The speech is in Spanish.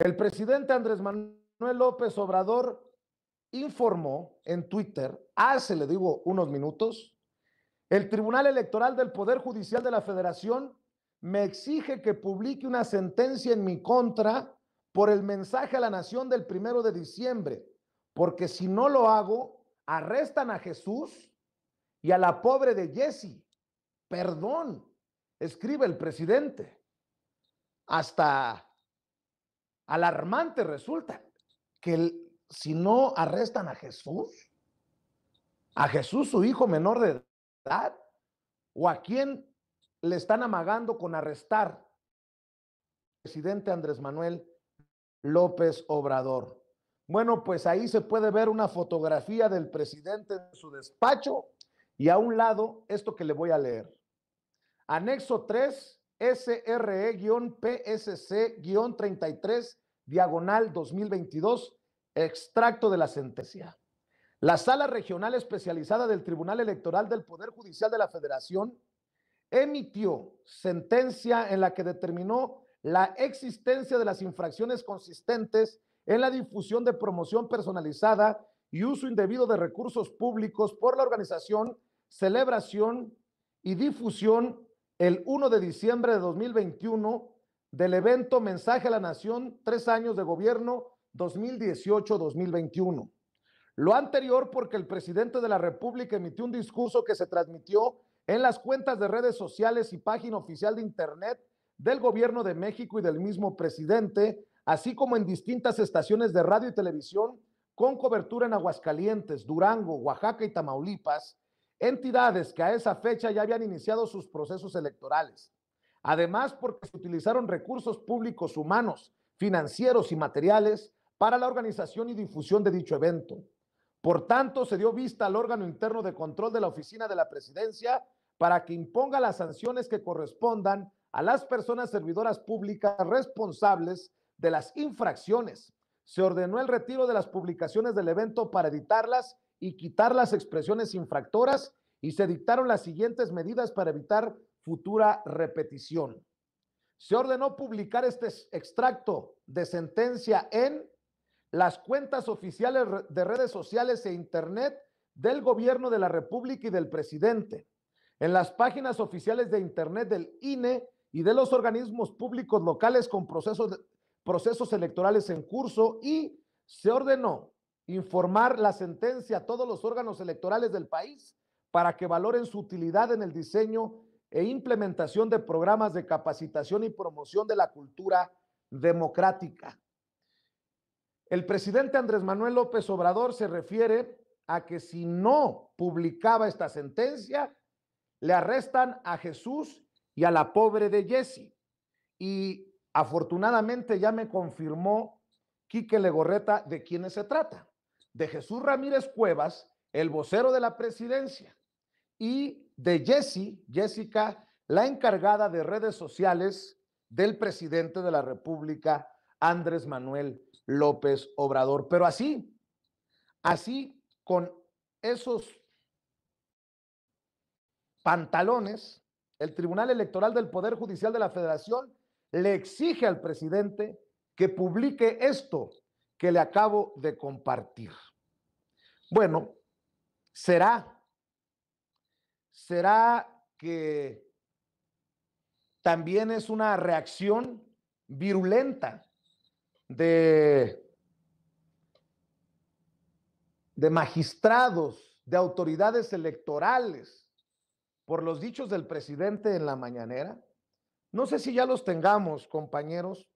El presidente Andrés Manuel López Obrador informó en Twitter, hace, le digo, unos minutos, el Tribunal Electoral del Poder Judicial de la Federación me exige que publique una sentencia en mi contra por el mensaje a la nación del primero de diciembre, porque si no lo hago, arrestan a Jesús y a la pobre de Jesse. Perdón, escribe el presidente. Hasta alarmante resulta que si no arrestan a Jesús, a Jesús su hijo menor de edad, o a quién le están amagando con arrestar, presidente Andrés Manuel López Obrador. Bueno, pues ahí se puede ver una fotografía del presidente en su despacho y a un lado esto que le voy a leer. Anexo 3 SRE-PSC-33, e diagonal 2022, extracto de la sentencia. La Sala Regional Especializada del Tribunal Electoral del Poder Judicial de la Federación emitió sentencia en la que determinó la existencia de las infracciones consistentes en la difusión de promoción personalizada y uso indebido de recursos públicos por la organización, celebración y difusión el 1 de diciembre de 2021 del evento Mensaje a la Nación, tres años de gobierno 2018-2021. Lo anterior porque el presidente de la República emitió un discurso que se transmitió en las cuentas de redes sociales y página oficial de Internet del gobierno de México y del mismo presidente, así como en distintas estaciones de radio y televisión con cobertura en Aguascalientes, Durango, Oaxaca y Tamaulipas, entidades que a esa fecha ya habían iniciado sus procesos electorales. Además, porque se utilizaron recursos públicos humanos, financieros y materiales para la organización y difusión de dicho evento. Por tanto, se dio vista al órgano interno de control de la oficina de la presidencia para que imponga las sanciones que correspondan a las personas servidoras públicas responsables de las infracciones. Se ordenó el retiro de las publicaciones del evento para editarlas y quitar las expresiones infractoras y se dictaron las siguientes medidas para evitar futura repetición. Se ordenó publicar este extracto de sentencia en las cuentas oficiales de redes sociales e Internet del Gobierno de la República y del presidente, en las páginas oficiales de Internet del INE y de los organismos públicos locales con procesos, procesos electorales en curso y se ordenó informar la sentencia a todos los órganos electorales del país para que valoren su utilidad en el diseño e implementación de programas de capacitación y promoción de la cultura democrática. El presidente Andrés Manuel López Obrador se refiere a que si no publicaba esta sentencia, le arrestan a Jesús y a la pobre de Jesse. Y afortunadamente ya me confirmó Quique Legorreta de quiénes se trata de Jesús Ramírez Cuevas, el vocero de la presidencia, y de Jessie, Jessica, la encargada de redes sociales del presidente de la República, Andrés Manuel López Obrador. Pero así, así con esos pantalones, el Tribunal Electoral del Poder Judicial de la Federación le exige al presidente que publique esto que le acabo de compartir. Bueno, será, será que también es una reacción virulenta de, de magistrados, de autoridades electorales, por los dichos del presidente en la mañanera. No sé si ya los tengamos, compañeros.